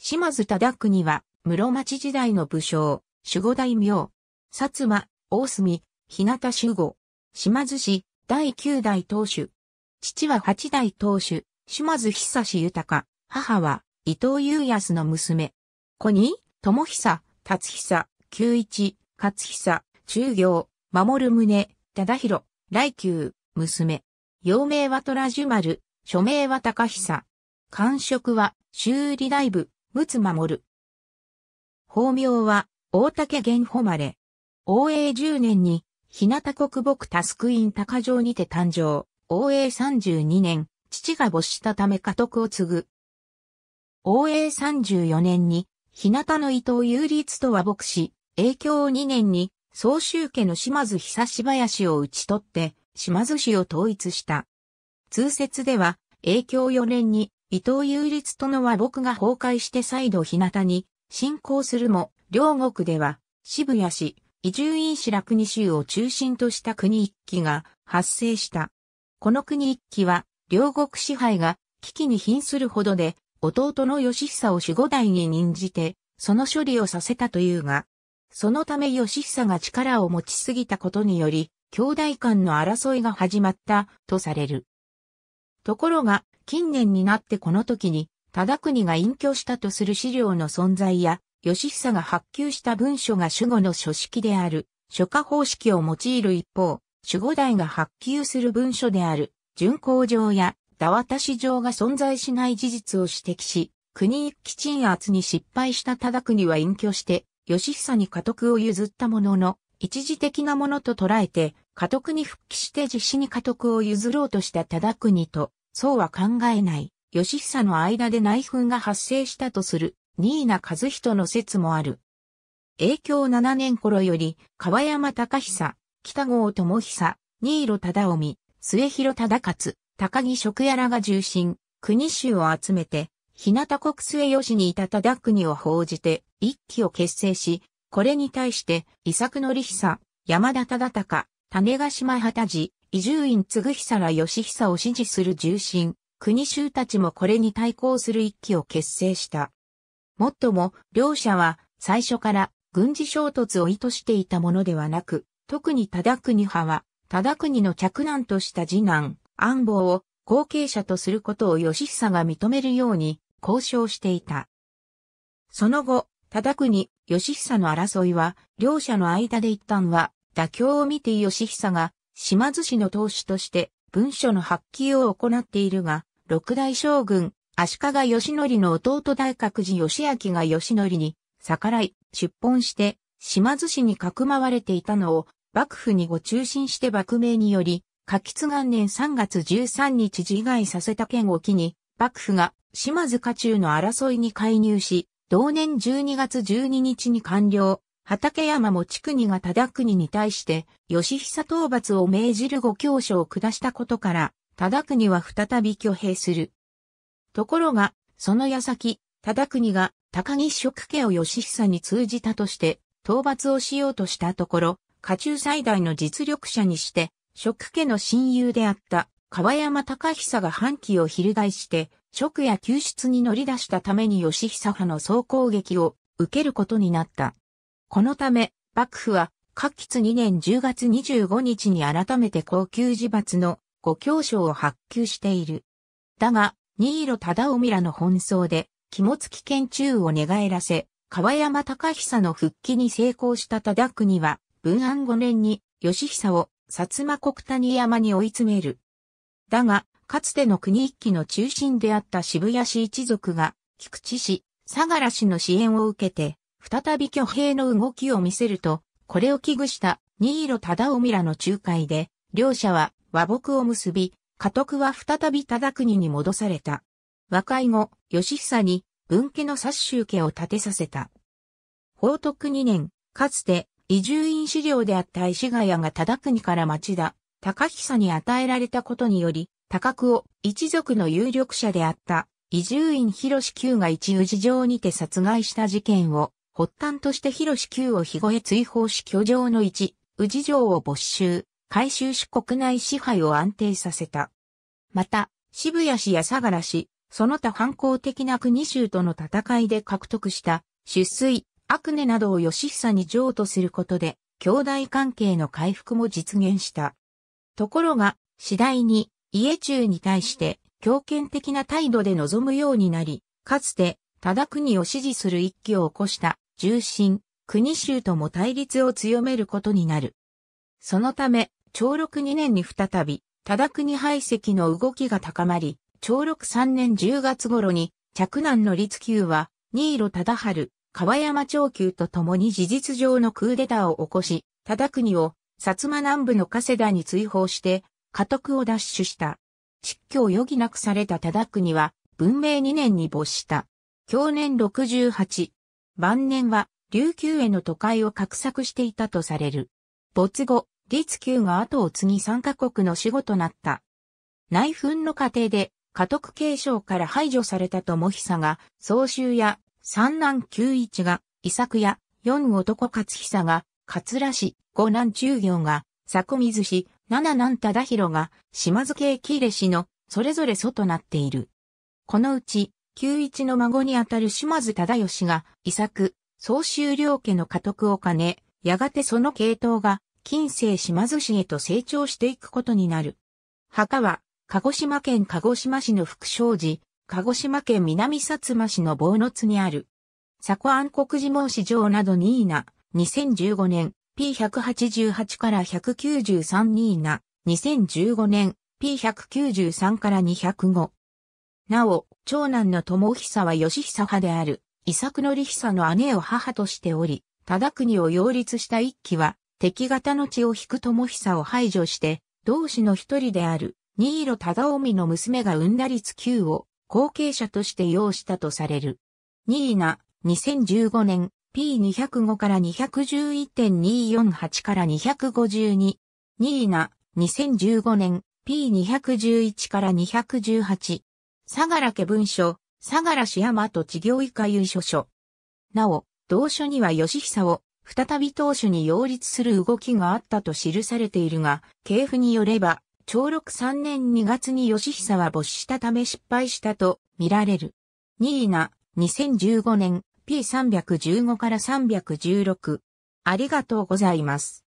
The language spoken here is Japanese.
島津忠国は、室町時代の武将、守護大名、薩摩、大隅、日向守護、島津氏、第九代当主。父は八代当主、島津久志豊、母は伊藤祐康の娘。子に、友久、達久、久一、勝久、中行、守宗、忠弘、来久、娘。幼名は虎樹丸、署名は高久。官職は修理大部、陸奥守。法名は、大竹玄誉。ま王永10年に、日向国木タスクイン高城にて誕生。王永32年、父が没したため家督を継ぐ。王永34年に、日向の伊藤有立と和睦し、影響2年に、総州家の島津久し林を討ち取って、島津氏を統一した。通説では、影響4年に、伊藤優立殿は僕が崩壊して再度日向に侵攻するも、両国では渋谷市、伊集院市楽二州を中心とした国一揆が発生した。この国一揆は両国支配が危機に瀕するほどで、弟の義久を守護代に任じて、その処理をさせたというが、そのため義久が力を持ちすぎたことにより、兄弟間の争いが始まったとされる。ところが、近年になってこの時に、忠国が隠居したとする資料の存在や、義久が発給した文書が守護の書式である、書家方式を用いる一方、守護代が発給する文書である、巡行状や、田渡し状が存在しない事実を指摘し、国一揆鎮圧に失敗した忠国は隠居して、義久に家督を譲ったものの、一時的なものと捉えて、家督に復帰して実施に家督を譲ろうとした忠国と、そうは考えない、義久の間で内紛が発生したとする、新名和人の説もある。影響7年頃より、川山隆久、北郷智久、新色忠臣、末広忠勝、高木職やらが重心、国衆を集めて、日向国末吉にいた忠国を報じて、一期を結成し、これに対して、伊作則久、山田忠隆、種ヶ島旗寺、伊集院継久ら義久を支持する重臣、国衆たちもこれに対抗する一揆を結成した。もっとも、両者は最初から軍事衝突を意図していたものではなく、特に忠国派は、忠国の嫡男とした次男、安房を後継者とすることを義久が認めるように交渉していた。その後、忠国、義久の争いは、両者の間で一旦は妥協を見て義久が島津氏の当主として文書の発揮を行っているが、六代将軍、足利義則の弟大覚寺義明が義則に逆らい、出奔して、島津氏にかくまわれていたのを、幕府にご中心して幕名により、下吉元年3月13日自害させた件を機に、幕府が島津家中の争いに介入し、同年12月12日に完了、畠山も地国が忠国に対して、義久討伐を命じる五教書を下したことから、忠国は再び挙兵する。ところが、その矢先、忠国が高木職家を義久に通じたとして、討伐をしようとしたところ、家中最大の実力者にして、職家の親友であった川山隆久が反旗を翻して、職や救出に乗り出したために義久派の総攻撃を受けることになった。このため、幕府は、各吉2年10月25日に改めて高級自罰の五教書を発給している。だが、新色忠臣らの奔走で、肝付県中を寝返らせ、川山隆久の復帰に成功した忠国は、文安5年に、義久を、薩摩国谷山に追い詰める。だが、かつての国一揆の中心であった渋谷市一族が、菊池氏、相良氏の支援を受けて、再び挙兵の動きを見せると、これを危惧した新色忠臣らの仲介で、両者は和睦を結び、家督は再び忠国に戻された。和解後、義久に分家の殺衆家を建てさせた。宝徳2年、かつて移住院資料であった石ヶ谷が忠国から町田、高久に与えられたことにより、高久を一族の有力者であった移住院広志久が一宇事情にて殺害した事件を発端として広志を肥後へ追放し居城の一、宇治城を没収、回収し国内支配を安定させた。また、渋谷市や相良市、その他反抗的な国衆との戦いで獲得した、出水、悪クなどを義久に譲渡することで、兄弟関係の回復も実現した。ところが、次第に、家中に対して、強権的な態度で臨むようになり、かつて、忠国を支持する一揆を起こした、重心、国衆とも対立を強めることになる。そのため、長禄2年に再び、忠国排斥の動きが高まり、長禄3年10月頃に、着難の立宮は、新色忠春、川山長久と共に事実上のクーデターを起こし、忠国を、薩摩南部の加世田に追放して、家督を奪取した。失教を余儀なくされた忠国は、文明2年に没した。去年68、晩年は琉球への都会を画策していたとされる。没後、立旧が後を継ぎ三カ国の死後となった。内紛の過程で、家督継承から排除された友久が、総州や三男九一が、伊作や四男勝久が、桂氏、五男中行が、佐古水氏、七男忠弘が、島津家喜入氏の、それぞれ祖となっている。このうち、九一の孫にあたる島津忠義が、遺作、総修領家の家督を兼ね、やがてその系統が、近世島津氏へと成長していくことになる。墓は、鹿児島県鹿児島市の福祥寺、鹿児島県南薩摩市の坊の津にある。佐古安国寺門市場などニーナ、2015年 P188 から193ニーナ、2015年 P193 から205。なお、長男の友久は義久派である、伊作則久の姉を母としており、忠国を擁立した一揆は、敵方の血を引く友久を排除して、同志の一人である、新色忠臣の娘が産んだ率九を、後継者として擁したとされる。新ーな、2015年、P205 から211.248から252。新ーな、2015年、P211 から218。相良家文書、相良氏山と地業以下優書書。なお、同書には吉久を、再び当主に擁立する動きがあったと記されているが、系譜によれば、長禄3年2月に吉久は没したため失敗したと見られる。ニーナ、2015年 P315 から316。ありがとうございます。